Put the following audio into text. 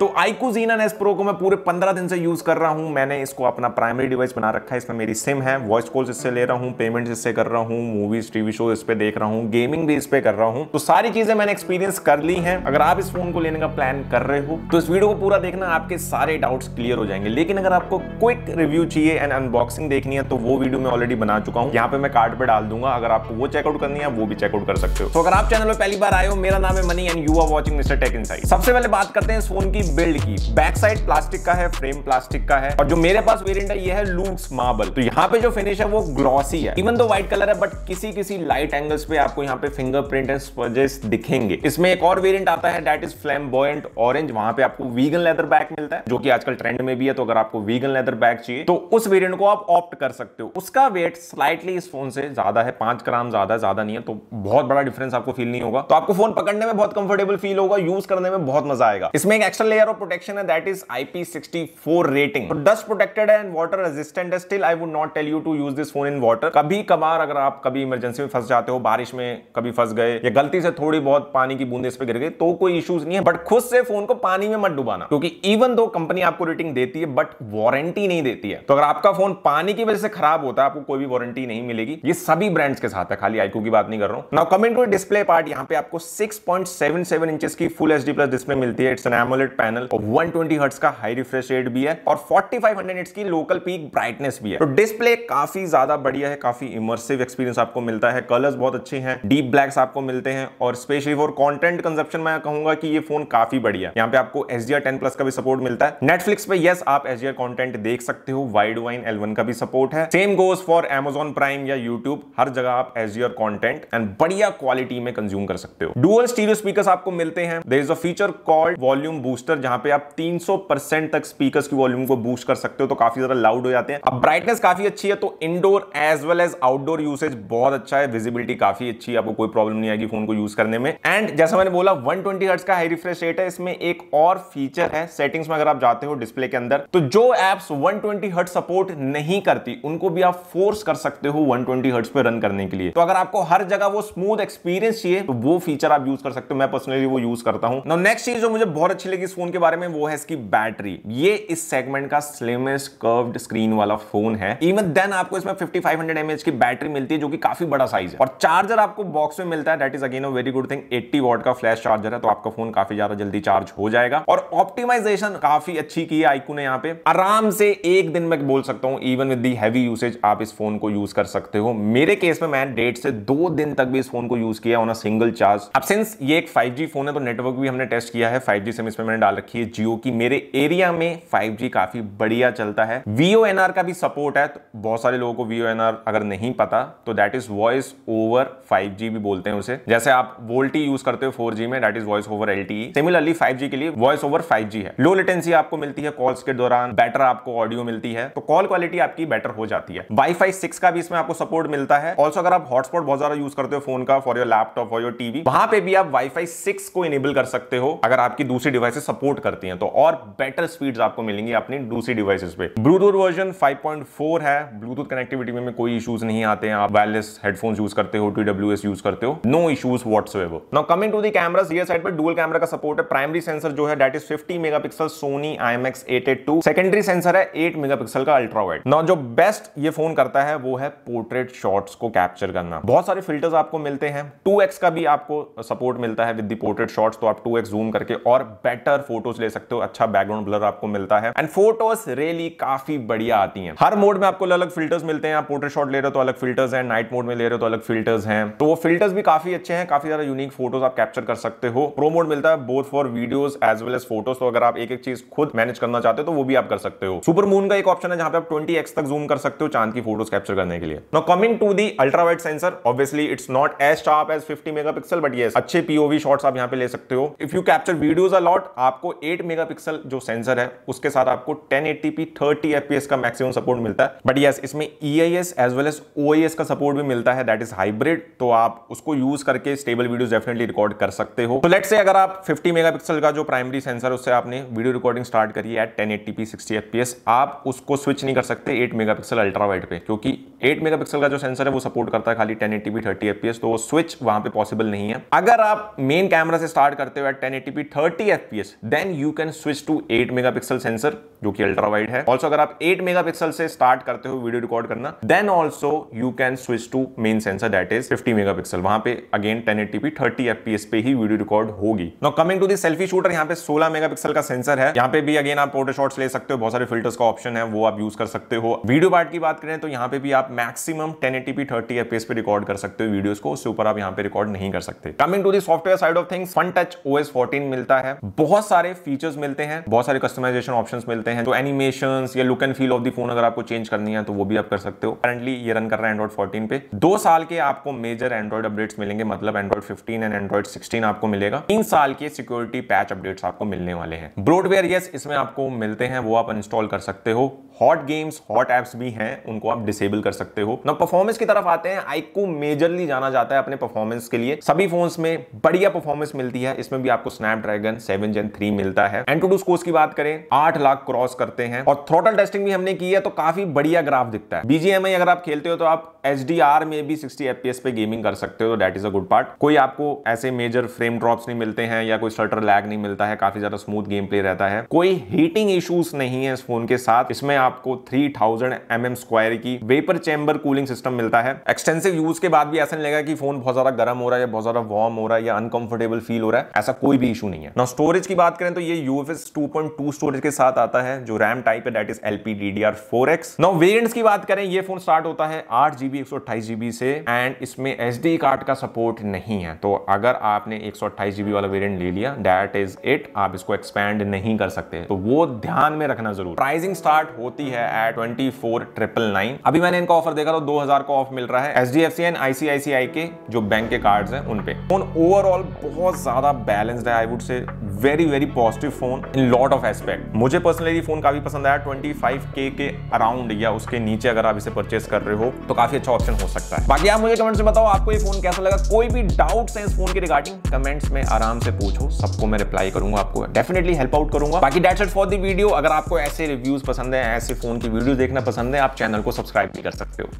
तो iQOO N S pro को मैं पूरे पंद्रह दिन से यूज़ कर रहा हूं मैंने इसको अपना प्राइमरी डिवाइस बना रखा है इसमें मेरी सिम है वॉइस कॉल्स इससे ले रहा हूं पेमेंट इससे कर रहा हूं मूवीज टीवी शो इस पे देख रहा हूँ गेमिंग भी इस पे कर रहा हूं तो सारी चीज़ें मैंने एक्सपीरियंस कर ली हैं अगर आप इस फोन को लेने का प्लान कर रहे हो तो इस वीडियो को पूरा देखना आपके सारे डाउट्स क्लियर हो जाएंगे लेकिन अगर आपको क्विक रिव्यू चाहिए एंड अनबॉक्सिंग देखनी है तो वो वीडियो मैं ऑलरेडी बना चुका हूँ यहाँ पे मैं कार्ड पर डाल दूंगा अगर आपको वो चेकआउट करनी है वो भी चेकआउट कर सकते हो तो अगर आप चैनल में पहली बार आए हो मेरा नाम है Mani and you are watching mister tech in सबसे पहले बात करते हैं इस फोन की बिल्ड की बैक साइड प्लास्टिक का है फ्रेम प्लास्टिक का है और जो मेरे पास वेरियंट है ये है लूट्स मार्बल तो यहाँ पे जो फिनिश है वो ग्लॉसी है इवन तो व्हाइट कलर है बट किसी किसी लाइट एंगल्स पे आपको यहाँ पे फिंगरप्रिंट एंड दिखेंगे इसमें एक और वेरियंट आता है that is flam flamboyant orange वहां पे आपको वीगन लेदर बैग मिलता है जो कि आजकल ट्रेंड में भी है तो अगर आपको वीगन लेदर बैग चाहिए तो उस वेरियंट को आप ऑप्ट कर सकते हो उसका वेट स्लाइटली इस फोन से ज्यादा है पांच ग्राम ज्यादा ज्यादा नहीं है तो बहुत बड़ा डिफरेंस आपको फील नहीं होगा तो आपको फोन पकड़ने में बहुत कंफर्टेबल फील होगा यूज करने में बहुत मजा आएगा इसमें एक extra layer of protection and that is IP64 rating. So dust protected and water resistant है still I would not tell you to use this phone in water. कभी कभार अगर आप कभी इमरजेंसी में फंस जाते हो बारिश में कभी फंस गए या गलती से थोड़ी बहुत पानी की बूंदे इस पे गिर गई तो कोई इश्यूज नहीं है बट खुद से फोन को पानी में मत डुबाना क्योंकि इवन दो कंपनी आपको रेटिंग देती है बट वारंटी नहीं देती है तो अगर आपका फोन पानी की वजह से खराब होता है आपको कोई भी वारंटी नहीं मिलेगी ये सभी ब्रांड्स के साथ है खाली आईकू की बात नहीं कर रहा हूं now coming to display part यहां पे आपको 6.77 इंचेस की फुल एचडी प्लस डिस्प्ले मिलती है इट्स एन एमोलेट पैनल और 120 ट्वेंटी का हाई रिफ्रेश रेट भी है और 4500 फाइव की लोकल पीक ब्राइटनेस भी है तो डिस्प्ले काफी ज्यादा बढ़िया है काफी इमर्सिव एक्सपीरियंस आपको मिलता है कलर्स बहुत अच्छे हैं डीप ब्लैक्स आपको मिलते हैं और स्पेशली फॉर कॉन्टेंट कंजप्शन मैं कहूंगा कि ये फोन काफी बढ़िया है यहाँ पे आपको एस डी प्लस का भी सपोर्ट मिलता है नेटफ्लिक्स पे यस आप एस कंटेंट देख सकते हो वाइड वाइन एल का भी सपोर्ट है same goes for Amazon prime या यूट्यूब हर जगह आप एस डी कॉन्टेंट एंड बढ़िया क्वालिटी में कंज्यूम कर सकते हो डुअल स्टीरियो स्पीकर आपको मिलते हैं there is a feature called volume booster temperature जहां पे आप 300 परसेंट तक स्पीकर्स की वॉल्यूम को बूस्ट कर सकते हो तो काफी ज्यादा लाउड हो जाते हैं अब ब्राइटनेस काफी अच्छी है तो indoor as well as outdoor usage बहुत अच्छा है विजिबिलिटी काफी अच्छी है आपको कोई प्रॉब्लम नहीं आएगी फोन को यूज करने में एंड जैसा मैंने बोला वन ट्वेंटी का हाई रिफ्रेश रेट है इसमें एक और फीचर है सेटिंग्स में अगर आप जाते हो डिस्प्ले के अंदर तो जो एप्स वन ट्वेंटी सपोर्ट नहीं करती उनको भी आप फोर्स कर सकते हो वन ट्वेंटी पे रन करने के लिए तो अगर आपको हर जगह वो स्मूथ एक्सपीरियंस चाहिए तो वो फीचर आप यूज कर सकते हो मैं पर्सनली वो यूज करता हूं नेक्स्ट चीज जो मुझे बहुत अच्छी लगी इस फोन फोन के बारे में वो है इसकी बैटरी ये इस सेगमेंट का स्लिमेस्ट कर्व्ड स्क्रीन वाला फोन है इवन देन आपको इसमें 5500 mAh की बैटरी मिलती है जो कि काफी बड़ा साइज है और चार्जर आपको बॉक्स में मिलता है that is again a very good thing 80 watt का फ्लैश चार्जर है तो आपका फोन काफी ज्यादा जल्दी चार्ज हो जाएगा और ऑप्टिमाइजेशन काफी अच्छी की है आईकू ने यहाँ पे आराम से एक दिन में बोल सकता हूँ even with the heavy usage आप इस फोन को यूज कर सकते हो मेरे केस में मैं डेढ़ से दो दिन तक भी इस फोन को यूज किया ऑन अ सिंगल चार्ज अब सिंस ये एक फाइव फोन है तो नेटवर्क भी हमने टेस्ट किया है फाइव सिम इसमें मैंने डाल ख्याल रखिए जियो की मेरे एरिया में 5G काफी बढ़िया चलता है वीओ का भी सपोर्ट है तो बहुत सारे लोगों को वीओ अगर नहीं पता तो that is voice over 5G भी बोलते हैं उसे जैसे आप वोल्टी यूज करते हो 4G में that is voice over L T similarly five के लिए वॉइस ओवर फाइव है लो लेटेंसी आपको मिलती है कॉल्स के दौरान बेटर आपको ऑडियो मिलती है तो कॉल क्वालिटी आपकी बेटर हो जाती है वाईफाई सिक्स का भी इसमें आपको सपोर्ट मिलता है ऑल्सो अगर आप हॉटस्पॉट बहुत ज्यादा यूज करते हो फोन का for your laptop for your TV वहां पे भी आप वाईफाई सिक्स को इनेबल कर सकते हो अगर आपकी दूसरी डिवाइस सपोर्ट सपोर्ट करती हैं तो और बेटर स्पीड्स आपको मिलेंगी अपनी दूसरी डिवाइसेस पे ब्लूटूथ वर्जन 5.4 है ब्लूटूथ कनेक्टिविटी में, में कोई इश्यूज नहीं आते हैं आप वायरलेस हेडफोन्स यूज करते हो टी यूज करते हो no issues what's now coming to the cameras ये साइड पर डुअल कैमरा का सपोर्ट है प्राइमरी सेंसर जो है that is fifty megapixel Sony IMX 882 secondary sensor है एट मेगा पिक्सल का अल्ट्रा वाइड नाउ जो बेस्ट ये फोन करता है वो है पोर्ट्रेट शॉट्स को कैप्चर करना बहुत सारे फिल्टर्स आपको मिलते हैं टू का भी आपको सपोर्ट मिलता है विद दी पोर्ट्रेट शॉट्स तो आप 2x जूम करके और बेटर फोटोज ले सकते हो अच्छा बैकग्राउंड ब्लर आपको मिलता है एंड फोटोज रियली काफी बढ़िया आती है हर मोड में आपको अलग फिल्टर्स मिलते हैं आप पोर्ट्रेट शॉट ले रहे हो तो अलग फिल्टर्स हैं नाइट मोड में ले रहे हो तो अलग फिल्टर्स हैं तो वो फिल्टर्स भी काफी अच्छे हैं काफी ज्यादा यूनिक फोटोज आप कैप्चर कर सकते हो प्रो मोड मिलता है both for videos as well as photos तो अगर आप एक एक चीज खुद मैनेज करना चाहते हो तो वो भी आप कर सकते हो सुपर मून का एक ऑप्शन है जहां पे आप ट्वेंटी तक जूम कर सकते हो चांद की फोटोज कैप्चर करने के लिए no coming to the ultra wide sensor obviously it's not as sharp as 50 megapixel but ये अच्छे पीओवी शॉट्स आप यहाँ पे ले सकते हो if you capture videos a lot आप आपको 8 मेगापिक्सल जो सेंसर है उसके साथ आपको 1080p 30 fps का मैक्सिमम सपोर्ट मिलता है बट यस इसमें EIS as well as OIS का सपोर्ट भी मिलता है दैट इज हाइब्रिड तो आप उसको यूज करके स्टेबल वीडियो डेफिनेटली रिकॉर्ड कर सकते हो तो लेट से अगर आप 50 मेगापिक्सल का जो प्राइमरी सेंसर उससे आपने वीडियो रिकॉर्डिंग स्टार्ट करी एट टेन एट्टी आप उसको स्विच नहीं कर सकते एट मेगा अल्ट्रा वाइड पे क्योंकि एट मेगापिक्सल का जो सेंसर है वो सपोर्ट करता है खाली 1080p एफपीएस तो वो स्विच वहां पे पॉसिबल नहीं है अगर आप मेन कैमरा से स्टार्ट करते हो at 1080p FPS then you can switch to 8 megapixel sensor जो कि अल्ट्रा वाइड है ऑल्सो अगर आप 8 मेगापिक्सल से स्टार्ट करते हो वीडियो रिकॉर्ड करना then also you can switch to main sensor that is 50 megapixel वहां पे अगेन 1080p 30 एफपीएस पे ही वीडियो रिकॉर्ड होगी no coming to the selfie shooter यहाँ पे 16 मेगापिक्सल का सेंसर है यहाँ पे भी अगेन आप फोटो शॉट्स ले सकते हो बहुत सारे फिल्टर्स का ऑप्शन है वो आप यूज कर सकते हो वीडियो पार्ट की बात करें तो यहाँ पे भी आप मैक्सिमम 1080p 30 fps पे रिकॉर्ड कर सकते हो वीडियो को उससे ऊपर आप यहाँ पे रिकॉर्ड नहीं कर सकते coming to the software side of things fun touch OS 14 मिलता है बहुत सारे फीचर्स मिलते हैं बहुत सारे कस्टमाइजेशन ऑप्शन मिलते हैं हैं तो एनिमेशन या look and feel of the phone अगर आपको चेंज करनी है तो वो भी आप कर सकते हो करंटली ये रन कर रहा है एंड्रॉइड फोर्टीन पे दो साल के आपको मेजर एंड्रॉइड अपडेट्स मिलेंगे मतलब Android fifteen and Android sixteen आपको मिलेगा तीन साल के सिक्योरिटी पैच अपडेट्स आपको मिलने वाले हैं ब्रॉडवेयर यस इसमें आपको मिलते हैं वो आप इंस्टॉल कर सकते हो हॉट गेम्स हॉट एप्स भी हैं उनको आप डिसेबल कर सकते हो ना परफॉर्मेंस की तरफ आते हैं आईको मेजरली जाना जाता है अपने परफॉर्मेंस के लिए सभी फोन्स में बढ़िया परफॉर्मेंस मिलती है इसमें भी आपको स्नैपड्रैगन सेवन जेन थ्री मिलता है एंटूडू स्कोर्स की बात करें आठ लाख क्रॉस क्रॉस करते हैं और थ्रोटल टेस्टिंग भी हमने की है तो काफी बढ़िया ग्राफ दिखता है बीजीएमआई अगर आप खेलते हो तो आप एच में भी सिक्सटी एफपीएस पे गेमिंग कर सकते हो तो that is a good part कोई आपको ऐसे मेजर फ्रेम ड्रॉप्स नहीं मिलते हैं या कोई शटर लैग नहीं मिलता है काफी ज्यादा स्मूथ गेम प्ले रहता है कोई हीटिंग इश्यूज नहीं है इस फोन के साथ इसमें आपको थ्री थाउजेंड एम स्क्वायर की वेपर चैम्बर कूलिंग सिस्टम मिलता है एक्सटेंसिव यूज के बाद भी ऐसा नहीं लगेगा कि फोन बहुत ज्यादा गर्म हो रहा है या बहुत ज्यादा वार्म हो रहा है या अनकंफर्टेबल फील हो रहा है ऐसा कोई भी इशू नहीं है ना स्टोरेज की बात करें तो ये यूएफएस टू स्टोरेज के साथ आता है है जो रैम टाइप है that is L P D D R four X now variants की बात करें ये फोन स्टार्ट होता है आठ जीबी एक सौ अट्ठाईस जीबी से एंड इसमें एस डी कार्ड का सपोर्ट नहीं है तो अगर आपने एक सौ अट्ठाईस जीबी वाला वेरियंट ले लिया दैट इज इट आप इसको एक्सपैंड नहीं कर सकते तो वो ध्यान में रखना जरूर प्राइसिंग स्टार्ट होती है at twenty four triple nine अभी मैंने इनका ऑफर देखा तो दो हजार का ऑफ मिल रहा है H D F C and ICICI के जो बैंक के कार्ड है उनपे फोन ओवरऑल बहुत ज्यादा बैलेंस्ड है I would say very very positive phone in lot of aspect मुझे पर्सनली ये फ़ोन काफ़ी पसंद आया 25k के अराउंड या उसके नीचे अगर आप इसे परचेस कर रहे हो तो काफ़ी अच्छा ऑप्शन हो सकता है बाकी आप मुझे कमेंट्स में बताओ आपको ये फ़ोन कैसा लगा कोई भी डाउट है इस फोन के रिगार्डिंग कमेंट्स में आराम से पूछो सबको मैं रिप्लाई करूंगा आपको डेफिनेटली हेल्प आउट करूंगा बाकी date set for the video अगर आपको ऐसे रिव्यूज पसंद है ऐसे फोन की वीडियो देखना पसंद है आप चैनल को सब्सक्राइब भी कर सकते हो